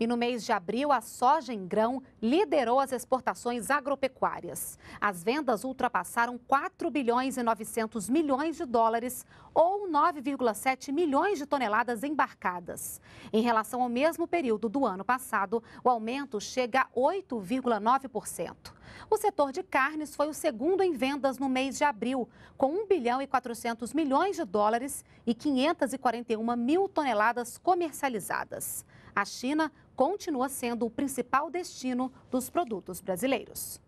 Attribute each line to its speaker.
Speaker 1: E no mês de abril, a soja em grão liderou as exportações agropecuárias. As vendas ultrapassaram 4 bilhões e 900 milhões de dólares, ou 9,7 milhões de toneladas embarcadas. Em relação ao mesmo período do ano passado, o aumento chega a 8,9%. O setor de carnes foi o segundo em vendas no mês de abril, com 1 bilhão e 400 milhões de dólares e 541 mil toneladas comercializadas. A China continua sendo o principal destino dos produtos brasileiros.